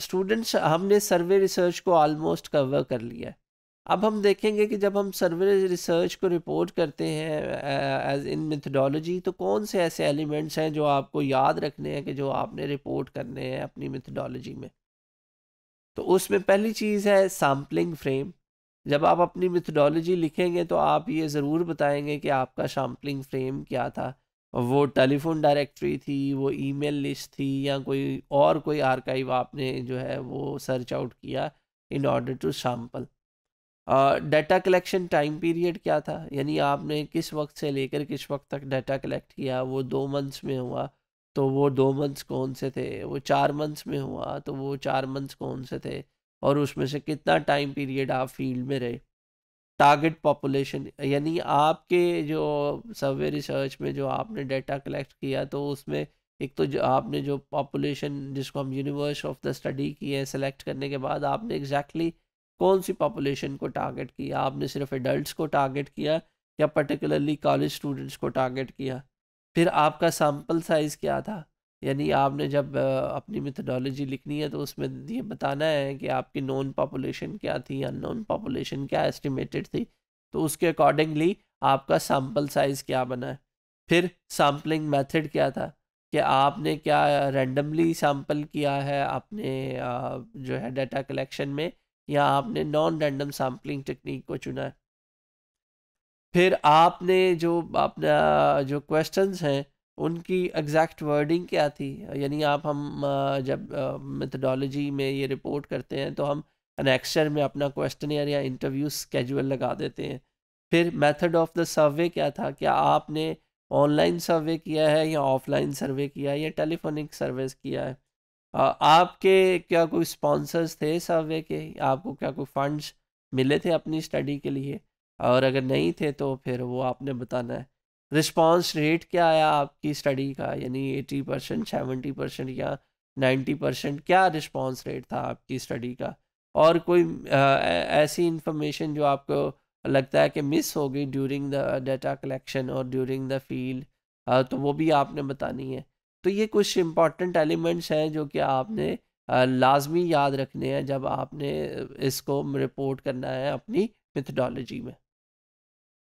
students हमने survey research को almost cover कर लिया है अब हम देखेंगे कि जब हम सर्वे रिसर्च को रिपोर्ट करते हैं एज इन मेथडोलॉजी तो कौन से ऐसे एलिमेंट्स हैं जो आपको याद रखने हैं कि जो आपने रिपोर्ट करने हैं अपनी मेथडोलॉजी में तो उसमें पहली चीज़ है सैम्पलिंग फ्रेम जब आप अपनी मेथडोलॉजी लिखेंगे तो आप ये ज़रूर बताएंगे कि आपका सैम्पलिंग फ्रेम क्या था वो टेलीफोन डायरेक्टरी थी वो ईमेल लिस्ट थी या कोई और कोई आर्काइव आपने जो है वो सर्च आउट किया in order to sample data collection time period क्या था यानी आपने किस वक्त से लेकर किस वक्त तक डाटा कलेक्ट किया वो दो मंथ्स में हुआ तो वो दो मंथ्स कौन से थे वो चार मंथ्स में हुआ तो वो चार मंथ्स कौन से थे और उसमें से कितना टाइम पीरियड आप फील्ड में रहे टारगेट पॉपुलेशन यानी आपके जो सर्वे रिसर्च में जो आपने डेटा कलेक्ट किया तो उसमें एक तो जो आपने जो पॉपुलेशन जिसको हम यूनिवर्स ऑफ द स्टडी किए हैं सेलेक्ट करने के बाद आपने एग्जैक्टली exactly कौन सी पॉपुलेशन को टारगेट किया आपने सिर्फ एडल्ट को टारगेट किया या पर्टिकुलरली कॉलेज स्टूडेंट्स को टारगेट किया फिर आपका सैम्पल साइज़ क्या था यानी आपने जब अपनी मेथडोलॉजी लिखनी है तो उसमें ये बताना है कि आपकी नॉन पॉपुलेशन क्या थी या नॉन पॉपुलेशन क्या एस्टिमेटेड थी तो उसके अकॉर्डिंगली आपका सैम्पल साइज़ क्या बना है फिर सैम्पलिंग मेथड क्या था कि आपने क्या रैंडमली सैम्पल किया है अपने जो है डाटा कलेक्शन में या आपने नॉन रैंडम सैम्पलिंग टेक्निक को चुना है फिर आपने जो अपना जो क्वेश्चंस हैं उनकी एग्जैक्ट वर्डिंग क्या थी यानी आप हम जब मेथडोलॉजी में ये रिपोर्ट करते हैं तो हम अनेक्चर में अपना क्वेश्चन या इंटरव्यू स्केजुअल लगा देते हैं फिर मेथड ऑफ द सर्वे क्या था क्या आपने ऑनलाइन सर्वे किया है या ऑफलाइन सर्वे किया है या टेलीफोनिक सर्वे किया है आपके क्या कोई स्पॉन्सर्स थे सर्वे के आपको क्या कोई फंड्स मिले थे अपनी स्टडी के लिए और अगर नहीं थे तो फिर वो आपने बताना है रिस्पॉन्स रेट क्या आया आपकी स्टडी का यानी एटी परसेंट सेवेंटी परसेंट या नाइन्टी परसेंट क्या रिस्पॉन्स रेट था आपकी स्टडी का और कोई आ, ऐसी इंफॉर्मेशन जो आपको लगता है कि मिस हो गई ड्यूरिंग द डाटा कलेक्शन और ड्यूरिंग द फील्ड तो वो भी आपने बतानी है तो ये कुछ इंपॉर्टेंट एलिमेंट्स हैं जो कि आपने लाजमी याद रखने हैं जब आपने इसको रिपोर्ट करना है अपनी मिथडोलॉजी में